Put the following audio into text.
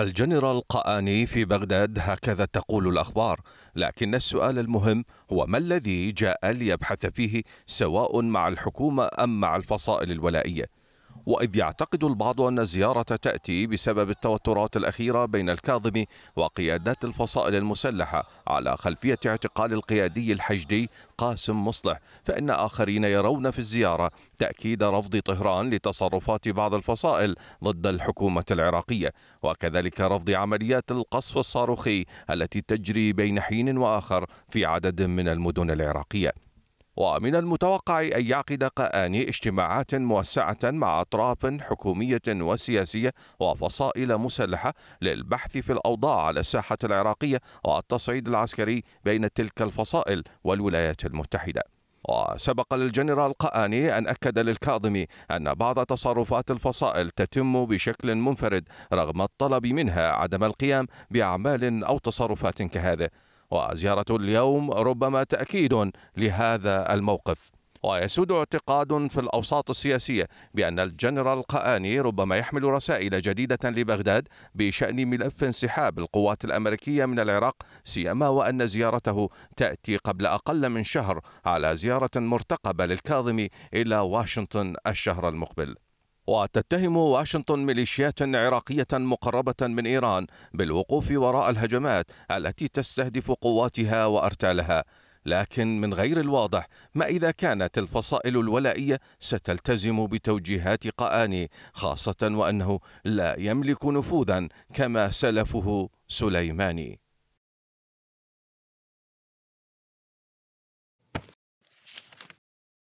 الجنرال قآني في بغداد هكذا تقول الأخبار لكن السؤال المهم هو ما الذي جاء ليبحث فيه سواء مع الحكومة أم مع الفصائل الولائية وإذ يعتقد البعض أن الزيارة تأتي بسبب التوترات الأخيرة بين الكاظمي وقيادات الفصائل المسلحة على خلفية اعتقال القيادي الحشدي قاسم مصلح فإن آخرين يرون في الزيارة تأكيد رفض طهران لتصرفات بعض الفصائل ضد الحكومة العراقية وكذلك رفض عمليات القصف الصاروخي التي تجري بين حين وآخر في عدد من المدن العراقية ومن المتوقع أن يعقد قآني اجتماعات موسعة مع أطراف حكومية وسياسية وفصائل مسلحة للبحث في الأوضاع على الساحة العراقية والتصعيد العسكري بين تلك الفصائل والولايات المتحدة وسبق للجنرال قآني أن أكد للكاظمي أن بعض تصرفات الفصائل تتم بشكل منفرد رغم الطلب منها عدم القيام بأعمال أو تصرفات كهذه وزيارة اليوم ربما تأكيد لهذا الموقف ويسود اعتقاد في الأوساط السياسية بأن الجنرال قآني ربما يحمل رسائل جديدة لبغداد بشأن ملف انسحاب القوات الأمريكية من العراق سيما وأن زيارته تأتي قبل أقل من شهر على زيارة مرتقبة للكاظمي إلى واشنطن الشهر المقبل وتتهم واشنطن ميليشيات عراقية مقربة من إيران بالوقوف وراء الهجمات التي تستهدف قواتها وأرتالها لكن من غير الواضح ما إذا كانت الفصائل الولائية ستلتزم بتوجيهات قآني خاصة وأنه لا يملك نفوذا كما سلفه سليماني